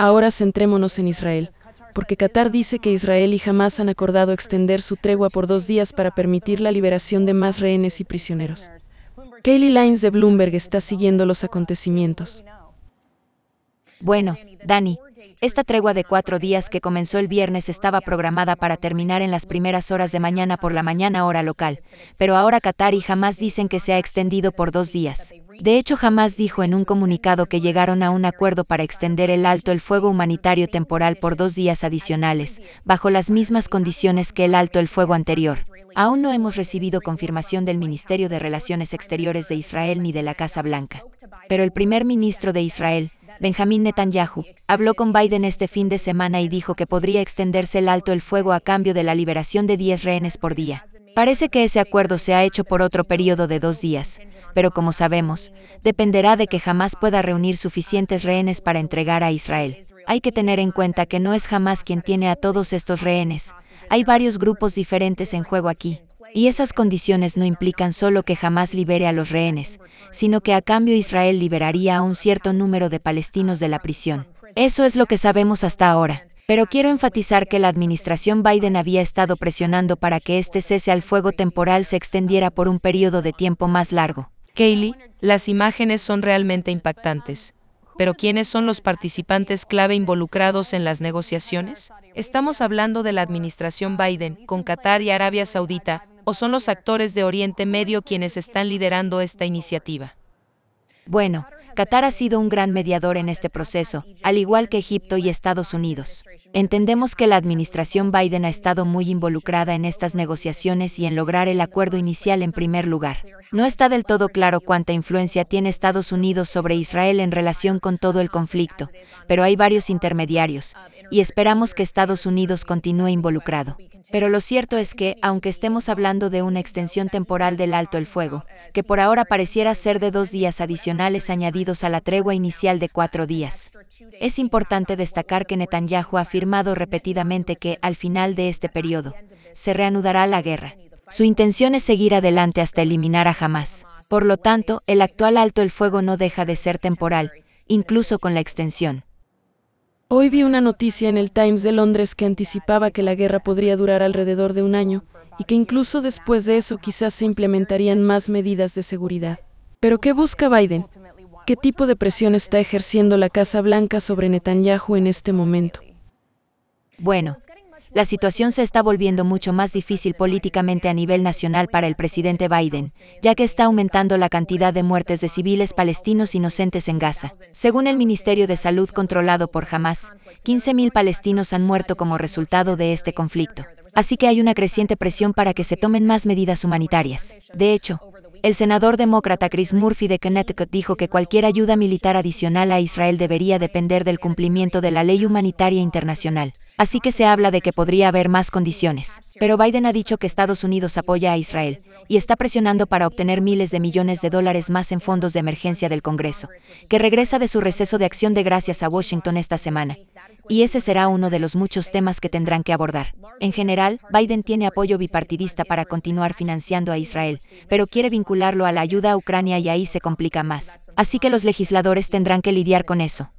Ahora centrémonos en Israel, porque Qatar dice que Israel y Hamas han acordado extender su tregua por dos días para permitir la liberación de más rehenes y prisioneros. Kaylee Lines de Bloomberg está siguiendo los acontecimientos. Bueno, Dani, esta tregua de cuatro días que comenzó el viernes estaba programada para terminar en las primeras horas de mañana por la mañana hora local, pero ahora Qatar y Hamas dicen que se ha extendido por dos días. De hecho, jamás dijo en un comunicado que llegaron a un acuerdo para extender el alto el fuego humanitario temporal por dos días adicionales, bajo las mismas condiciones que el alto el fuego anterior. Aún no hemos recibido confirmación del Ministerio de Relaciones Exteriores de Israel ni de la Casa Blanca. Pero el primer ministro de Israel, Benjamín Netanyahu, habló con Biden este fin de semana y dijo que podría extenderse el alto el fuego a cambio de la liberación de 10 rehenes por día. Parece que ese acuerdo se ha hecho por otro periodo de dos días, pero como sabemos, dependerá de que jamás pueda reunir suficientes rehenes para entregar a Israel. Hay que tener en cuenta que no es jamás quien tiene a todos estos rehenes, hay varios grupos diferentes en juego aquí. Y esas condiciones no implican solo que jamás libere a los rehenes, sino que a cambio Israel liberaría a un cierto número de palestinos de la prisión. Eso es lo que sabemos hasta ahora. Pero quiero enfatizar que la administración Biden había estado presionando para que este cese al fuego temporal se extendiera por un periodo de tiempo más largo. Kaylee, las imágenes son realmente impactantes. Pero ¿quiénes son los participantes clave involucrados en las negociaciones? Estamos hablando de la administración Biden, con Qatar y Arabia Saudita, o son los actores de Oriente Medio quienes están liderando esta iniciativa? Bueno, Qatar ha sido un gran mediador en este proceso, al igual que Egipto y Estados Unidos. Entendemos que la administración Biden ha estado muy involucrada en estas negociaciones y en lograr el acuerdo inicial en primer lugar. No está del todo claro cuánta influencia tiene Estados Unidos sobre Israel en relación con todo el conflicto, pero hay varios intermediarios, y esperamos que Estados Unidos continúe involucrado. Pero lo cierto es que, aunque estemos hablando de una extensión temporal del alto el fuego, que por ahora pareciera ser de dos días adicionales añadidos a la tregua inicial de cuatro días, es importante destacar que Netanyahu ha afirmado repetidamente que, al final de este periodo, se reanudará la guerra. Su intención es seguir adelante hasta eliminar a Hamas. Por lo tanto, el actual alto el fuego no deja de ser temporal, incluso con la extensión. Hoy vi una noticia en el Times de Londres que anticipaba que la guerra podría durar alrededor de un año y que incluso después de eso quizás se implementarían más medidas de seguridad. Pero ¿qué busca Biden? ¿Qué tipo de presión está ejerciendo la Casa Blanca sobre Netanyahu en este momento? Bueno, la situación se está volviendo mucho más difícil políticamente a nivel nacional para el presidente Biden, ya que está aumentando la cantidad de muertes de civiles palestinos inocentes en Gaza. Según el Ministerio de Salud controlado por Hamas, 15.000 palestinos han muerto como resultado de este conflicto. Así que hay una creciente presión para que se tomen más medidas humanitarias. De hecho, el senador demócrata Chris Murphy de Connecticut dijo que cualquier ayuda militar adicional a Israel debería depender del cumplimiento de la ley humanitaria internacional. Así que se habla de que podría haber más condiciones. Pero Biden ha dicho que Estados Unidos apoya a Israel y está presionando para obtener miles de millones de dólares más en fondos de emergencia del Congreso, que regresa de su receso de acción de gracias a Washington esta semana. Y ese será uno de los muchos temas que tendrán que abordar. En general, Biden tiene apoyo bipartidista para continuar financiando a Israel, pero quiere vincularlo a la ayuda a Ucrania y ahí se complica más. Así que los legisladores tendrán que lidiar con eso.